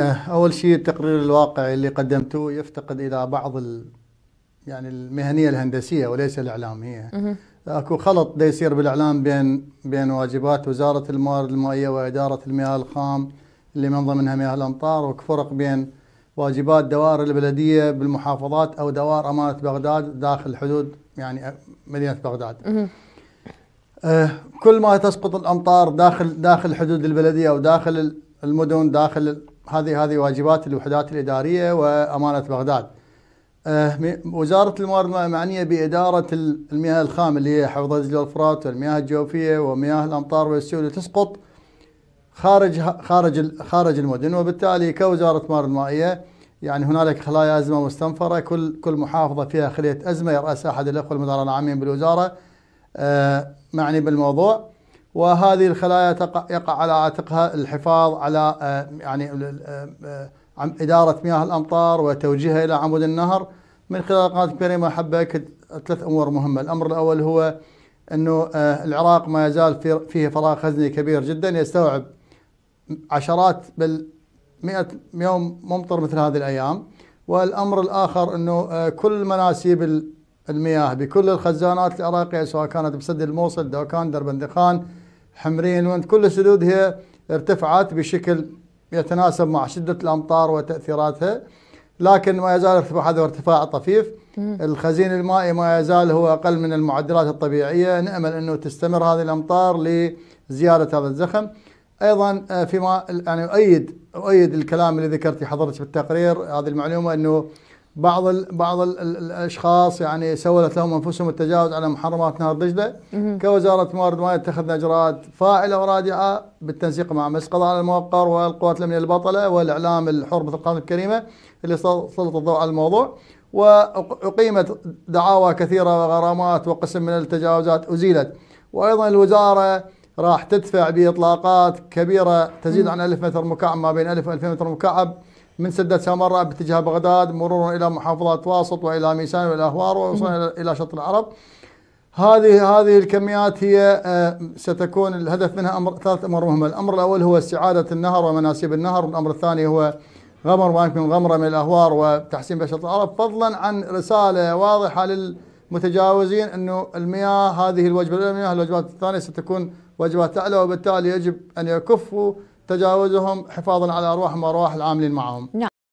أول شيء التقرير الواقعي اللي قدمته يفتقد إلى بعض ال... يعني المهنية الهندسية وليس الإعلامية أكو خلط دا يصير بالإعلام بين بين واجبات وزارة الموارد المائية وإدارة المياه الخام اللي من ضمنها مياه الأمطار وكفرق بين واجبات دوائر البلدية بالمحافظات أو دوائر أمانة بغداد داخل حدود يعني مدينة بغداد أه، كل ما تسقط الأمطار داخل داخل حدود البلدية أو داخل المدن داخل هذه هذه واجبات الوحدات الاداريه وامانه بغداد. أه، وزاره الموارد معنيه باداره المياه الخام اللي هي حوض دجله الفرات والمياه الجوفيه ومياه الامطار والسيول تسقط خارج خارج خارج المدن وبالتالي كوزاره الموارد المائيه يعني هنالك خلايا ازمه مستنفره كل كل محافظه فيها خليه ازمه يراسها احد الاخوه المدراء العامين بالوزاره أه، معني بالموضوع وهذه الخلايا يقع على عاتقها الحفاظ على آه، يعني آه، إدارة مياه الأمطار وتوجيهها إلى عمود النهر من خلال قناة الكريمة أكد ثلاث أمور مهمة الأمر الأول هو أنه آه، العراق ما يزال فيه فراغ خزني كبير جدا يستوعب عشرات بل مئة يوم ممطر مثل هذه الأيام والأمر الآخر أنه كل مناسيب المياه بكل الخزانات العراقية سواء كانت بسد الموصل دوكان دربندخان حمرين وانت كل السدود هي ارتفعت بشكل يتناسب مع شدة الأمطار وتأثيراتها لكن ما يزال ارتفاع هذا ارتفاع طفيف الخزين المائي ما يزال هو أقل من المعدلات الطبيعية نأمل أنه تستمر هذه الأمطار لزيادة هذا الزخم أيضا آه، فيما يعني أؤيد أؤيد الكلام اللي ذكرتي حضرتك بالتقرير هذه المعلومة أنه بعض الـ بعض الـ الاشخاص يعني سولت لهم انفسهم التجاوز على محرمات نهر دجله كوزاره موارد المياه اتخذنا اجراءات فاعله ورادعه بالتنسيق مع مسقط قضاء على الموقر والقوات الامنيه البطله والاعلام الحر مثل القناه الكريمه اللي سلط الضوء على الموضوع واقيمت دعاوى كثيره وغرامات وقسم من التجاوزات ازيلت وايضا الوزاره راح تدفع باطلاقات كبيره تزيد عن 1000 متر مكعب ما بين 1000 و 2000 متر مكعب من سدة سامراء باتجاه بغداد مرورا إلى محافظات واسط وإلى ميسان وإلى أهوار ووصولا إلى شط العرب هذه هذه الكميات هي آه، ستكون الهدف منها أمر ثلاث أمور مهمة الأمر الأول هو استعادة النهر ومناسيب النهر والأمر الثاني هو غمر ما يمكن غمره من الأهوار وتحسين بشط العرب فضلا عن رسالة واضحة للمتجاوزين أنه المياه هذه الوجبة الأولى المياه الوجبات الثانية ستكون وجبات أعلى وبالتالي يجب أن يكفوا تجاوزهم حفاظا على أرواحهم وأرواح العاملين معهم نعم.